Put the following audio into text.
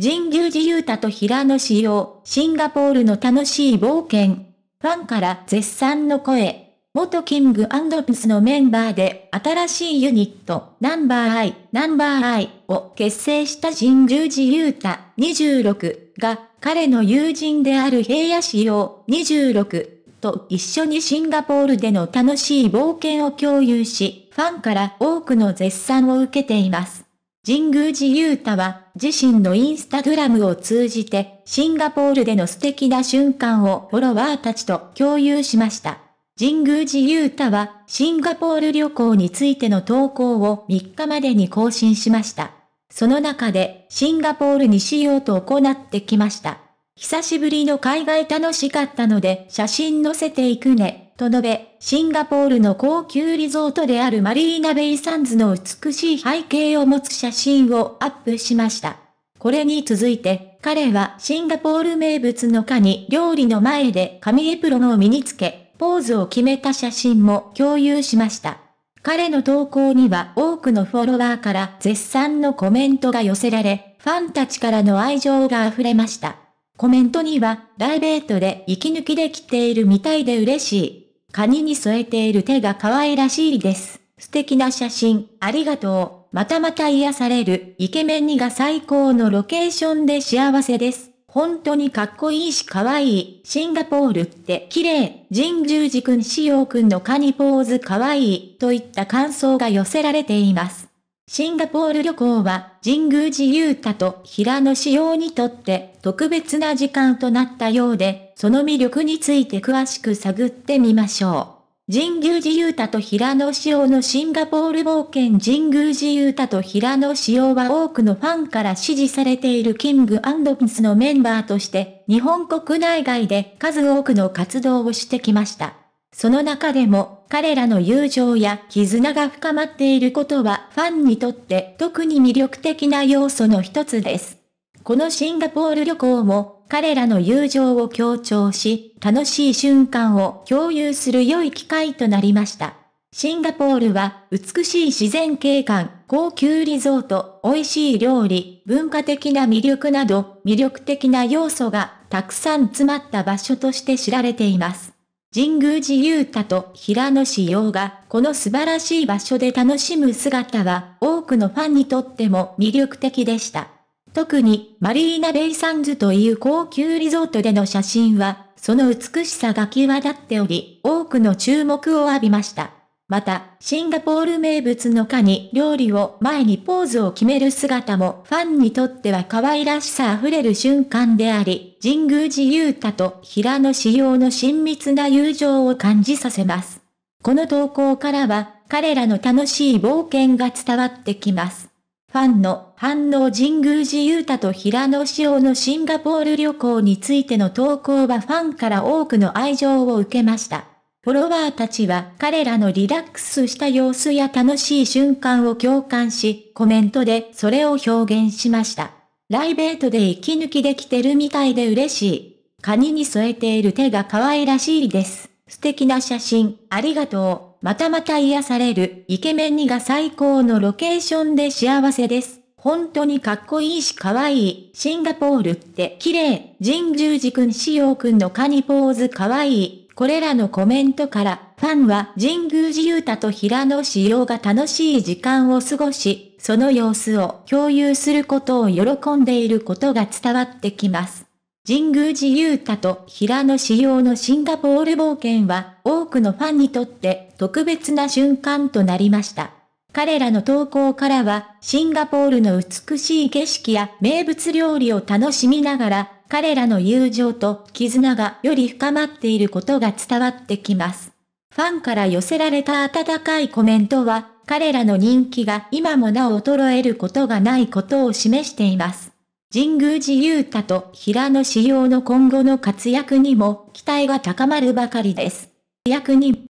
神宮寺勇太と平野紫耀、シンガポールの楽しい冒険。ファンから絶賛の声。元キングプスのメンバーで新しいユニット、ナンバーアイ、ナンバーアイを結成した神宮寺勇太26が彼の友人である平野紫耀26と一緒にシンガポールでの楽しい冒険を共有し、ファンから多くの絶賛を受けています。神宮寺勇太は自身のインスタグラムを通じてシンガポールでの素敵な瞬間をフォロワーたちと共有しました。神宮寺勇太はシンガポール旅行についての投稿を3日までに更新しました。その中でシンガポールにしようと行ってきました。久しぶりの海外楽しかったので写真載せていくね。と述べ、シンガポールの高級リゾートであるマリーナベイサンズの美しい背景を持つ写真をアップしました。これに続いて、彼はシンガポール名物のカニ料理の前で紙エプロンを身につけ、ポーズを決めた写真も共有しました。彼の投稿には多くのフォロワーから絶賛のコメントが寄せられ、ファンたちからの愛情が溢れました。コメントには、ライベートで息抜きできているみたいで嬉しい。カニに添えている手が可愛らしいです。素敵な写真、ありがとう。またまた癒される、イケメンにが最高のロケーションで幸せです。本当にかっこいいし可愛い。シンガポールって綺麗。神獣字くん、しようくんのカニポーズ可愛い。といった感想が寄せられています。シンガポール旅行は神宮寺勇太と平野紫耀にとって特別な時間となったようで、その魅力について詳しく探ってみましょう。神宮寺勇太と平野紫耀のシンガポール冒険神宮寺勇太と平野紫耀は多くのファンから支持されているキングアンド・スのメンバーとして、日本国内外で数多くの活動をしてきました。その中でも、彼らの友情や絆が深まっていることはファンにとって特に魅力的な要素の一つです。このシンガポール旅行も、彼らの友情を強調し、楽しい瞬間を共有する良い機会となりました。シンガポールは、美しい自然景観、高級リゾート、美味しい料理、文化的な魅力など、魅力的な要素がたくさん詰まった場所として知られています。神宮寺勇太と平野志陽がこの素晴らしい場所で楽しむ姿は多くのファンにとっても魅力的でした。特にマリーナベイサンズという高級リゾートでの写真はその美しさが際立っており多くの注目を浴びました。また、シンガポール名物のカニ料理を前にポーズを決める姿もファンにとっては可愛らしさ溢れる瞬間であり、神宮寺勇太と平野志耀の親密な友情を感じさせます。この投稿からは、彼らの楽しい冒険が伝わってきます。ファンの反応神宮寺勇太と平野志耀のシンガポール旅行についての投稿はファンから多くの愛情を受けました。フォロワーたちは彼らのリラックスした様子や楽しい瞬間を共感し、コメントでそれを表現しました。ライベートで息抜きできてるみたいで嬉しい。カニに添えている手が可愛らしいです。素敵な写真、ありがとう。またまた癒される、イケメンにが最高のロケーションで幸せです。本当にかっこいいし可愛い。シンガポールって綺麗。神獣寺くん、しよくんのカニポーズ可愛い。これらのコメントから、ファンは神宮寺勇太と平野志陽が楽しい時間を過ごし、その様子を共有することを喜んでいることが伝わってきます。神宮寺勇太と平野志陽のシンガポール冒険は、多くのファンにとって特別な瞬間となりました。彼らの投稿からは、シンガポールの美しい景色や名物料理を楽しみながら、彼らの友情と絆がより深まっていることが伝わってきます。ファンから寄せられた温かいコメントは、彼らの人気が今もなお衰えることがないことを示しています。神宮寺勇太と平野志陽の今後の活躍にも期待が高まるばかりです。役に